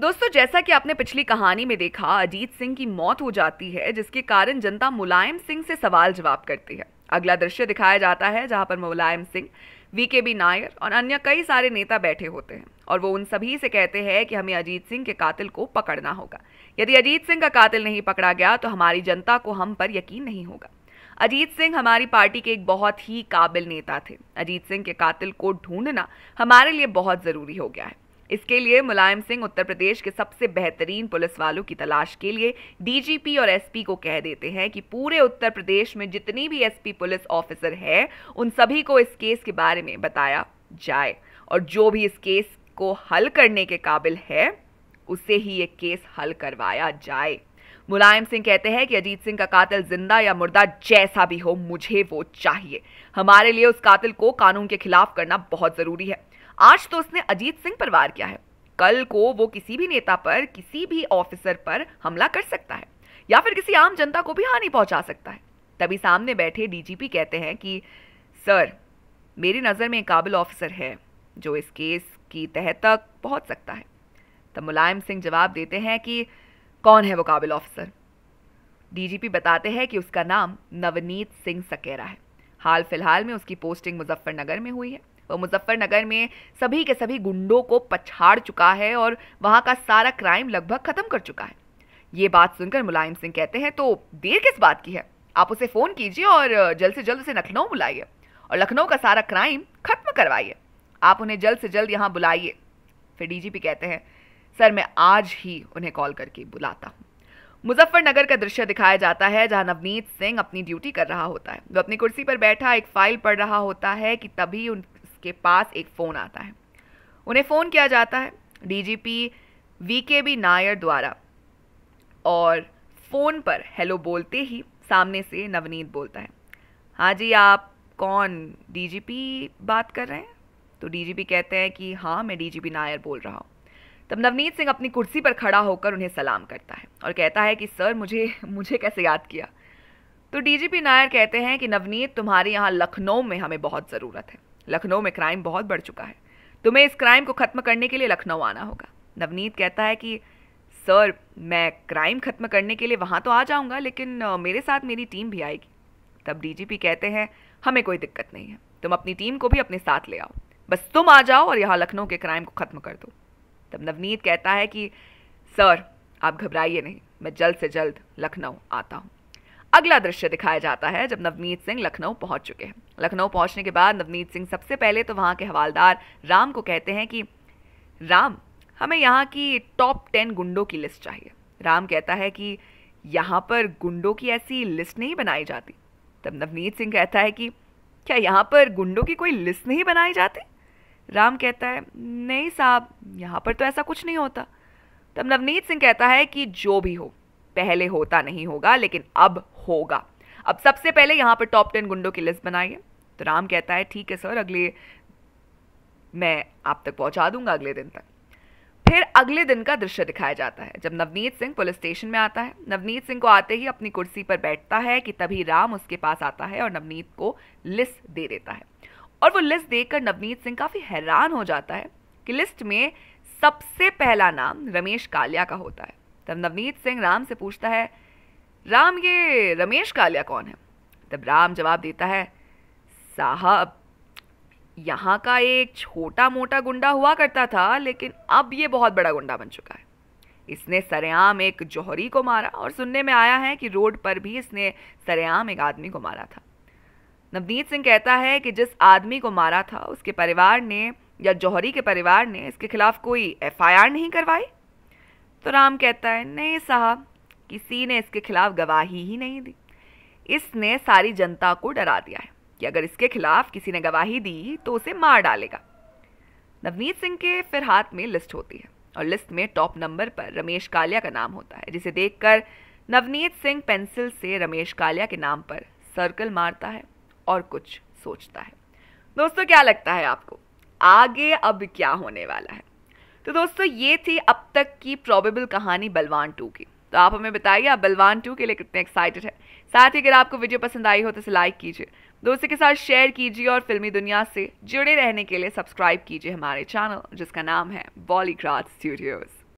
दोस्तों जैसा कि आपने पिछली कहानी में देखा अजीत सिंह की मौत हो जाती है जिसके कारण जनता मुलायम सिंह से सवाल जवाब करती है अगला दृश्य दिखाया जाता है जहां पर Mulayam Singh V K B Nair और अन्य कई सारे नेता बैठे होते हैं और वो उन सभी से कहते हैं कि हमें अजीत सिंह के कातिल को पकड़ना होगा यदि अजीत सिंह का कातिल नहीं पकड़ा गया तो हमारी जनता को हम पर यकीन नहीं होगा अजीत सिंह हमारी पार्टी के एक बहुत ही काबिल नेता थे अजीत सिंह के कातिल को ढूंढना हमारे लिए बहुत ज़रूरी हो गया है इसके लिए मुलायम सिंह उत्तर प्रदेश के सबसे बेहतरीन पुलिस वालों की तलाश के लिए डीजीपी और एसपी को कह देते हैं कि पूरे उत्तर प्रदेश में जितनी भी एसपी पुलिस ऑफिसर है उन सभी को इस केस के बारे में बताया जाए और जो भी इस केस को हल करने के काबिल है उसे ही ये केस हल करवाया जाए मुलायम सिंह कहते हैं कि अजीत सिंह का कातिल जिंदा या मुर्दा जैसा भी हो मुझे वो चाहिए हमारे लिए उस कातिल को कानून के खिलाफ करना बहुत ज़रूरी है आज तो उसने अजीत सिंह पर वार किया है कल को वो किसी भी नेता पर किसी भी ऑफिसर पर हमला कर सकता है या फिर किसी आम जनता को भी हानि पहुंचा सकता है तभी सामने बैठे डीजीपी कहते हैं कि सर मेरी नज़र में एक काबिल ऑफिसर है जो इस केस की तह तक पहुंच सकता है तब मुलायम सिंह जवाब देते हैं कि कौन है वो काबिल ऑफिसर डीजीपी बताते हैं कि उसका नाम नवनीत सिंह सकेरा है हाल फिलहाल में उसकी पोस्टिंग मुजफ्फरनगर में हुई है मुजफ्फरनगर में सभी के सभी गुंडों को पछाड़ चुका है और वहां का सारा क्राइम लगभग खत्म कर चुका है ये बात सुनकर मुलायम सिंह कहते हैं तो देर किस बात की है आप उसे फ़ोन कीजिए और जल्द से जल्द उसे लखनऊ बुलाइए और लखनऊ का सारा क्राइम खत्म करवाइए आप उन्हें जल्द से जल्द यहाँ बुलाइए फिर डीजीपी कहते हैं सर मैं आज ही उन्हें कॉल करके बुलाता हूँ मुजफ्फरनगर का दृश्य दिखाया जाता है जहां नवनीत सिंह अपनी ड्यूटी कर रहा होता है वो अपनी कुर्सी पर बैठा एक फाइल पढ़ रहा होता है कि तभी उन के पास एक फ़ोन आता है उन्हें फ़ोन किया जाता है डीजीपी वीकेबी बी नायर द्वारा और फ़ोन पर हेलो बोलते ही सामने से नवनीत बोलता है हाँ जी आप कौन डीजीपी बात कर रहे हैं तो डीजीपी कहते हैं कि हाँ मैं डीजीपी नायर बोल रहा हूँ तब नवनीत सिंह अपनी कुर्सी पर खड़ा होकर उन्हें सलाम करता है और कहता है कि सर मुझे मुझे कैसे याद किया तो डीजीपी नायर कहते हैं कि नवनीत तुम्हारे यहाँ लखनऊ में हमें बहुत ज़रूरत है लखनऊ में क्राइम बहुत बढ़ चुका है तुम्हें इस क्राइम को ख़त्म करने के लिए लखनऊ आना होगा नवनीत कहता है कि सर मैं क्राइम ख़त्म करने के लिए वहाँ तो आ जाऊँगा लेकिन मेरे साथ मेरी टीम भी आएगी तब डीजीपी कहते हैं हमें कोई दिक्कत नहीं है तुम अपनी टीम को भी अपने साथ ले आओ बस तुम आ जाओ और यहाँ लखनऊ के क्राइम को ख़त्म कर दो तब नवनीत कहता है कि सर आप घबराइए नहीं मैं जल्द से जल्द लखनऊ आता हूँ अगला दृश्य दिखाया जाता है जब नवनीत सिंह लखनऊ पहुंच चुके हैं लखनऊ पहुंचने के बाद नवनीत सिंह सबसे पहले तो वहाँ के हवालदार राम को कहते हैं कि राम हमें यहाँ की टॉप टेन गुंडों की लिस्ट चाहिए राम कहता है कि यहाँ पर गुंडों की ऐसी लिस्ट नहीं बनाई जाती तब नवनीत सिंह कहता है कि क्या यहाँ पर गुंडों की कोई लिस्ट नहीं बनाई जाती राम कहता है नहीं साहब यहाँ पर तो ऐसा कुछ नहीं होता तब नवनीत सिंह कहता है कि जो भी हो पहले होता नहीं होगा लेकिन अब होगा अब सबसे पहले यहाँ पर टॉप टेन गुंडों की लिस्ट बनाइए तो राम कहता है ठीक है सर अगले मैं आप तक पहुँचा दूंगा अगले दिन तक फिर अगले दिन का दृश्य दिखाया जाता है जब नवनीत सिंह पुलिस स्टेशन में आता है नवनीत सिंह को आते ही अपनी कुर्सी पर बैठता है कि तभी राम उसके पास आता है और नवनीत को लिस्ट दे देता है और वो लिस्ट देखकर नवनीत सिंह काफ़ी हैरान हो जाता है कि लिस्ट में सबसे पहला नाम रमेश कालिया का होता है तब नवनीत सिंह राम से पूछता है राम ये रमेश कालिया कौन है तब राम जवाब देता है साहब यहाँ का एक छोटा मोटा गुंडा हुआ करता था लेकिन अब ये बहुत बड़ा गुंडा बन चुका है इसने सरेआम एक जौहरी को मारा और सुनने में आया है कि रोड पर भी इसने सरेआम एक आदमी को मारा था नवनीत सिंह कहता है कि जिस आदमी को मारा था उसके परिवार ने या जौहरी के परिवार ने इसके खिलाफ कोई एफआईआर नहीं करवाई तो राम कहता है नहीं साहब किसी ने इसके खिलाफ गवाही ही नहीं दी इसने सारी जनता को डरा दिया है कि अगर इसके खिलाफ किसी ने गवाही दी तो उसे मार डालेगा नवनीत सिंह के फिर हाथ में लिस्ट होती है और लिस्ट में टॉप नंबर पर रमेश कालिया का नाम होता है जिसे देखकर नवनीत सिंह पेंसिल से रमेश कालिया के नाम पर सर्कल मारता है और कुछ सोचता है दोस्तों क्या लगता है आपको आगे अब क्या होने वाला है तो दोस्तों ये थी अब तक की प्रॉबेबल कहानी बलवान टू की तो आप हमें बताइए आप बलवान टू के लिए कितने एक्साइटेड है साथ ही अगर आपको वीडियो पसंद आई हो तो इसे लाइक कीजिए दोस्तों के साथ शेयर कीजिए और फिल्मी दुनिया से जुड़े रहने के लिए सब्सक्राइब कीजिए हमारे चैनल जिसका नाम है बॉलीग्राज स्टूडियोज़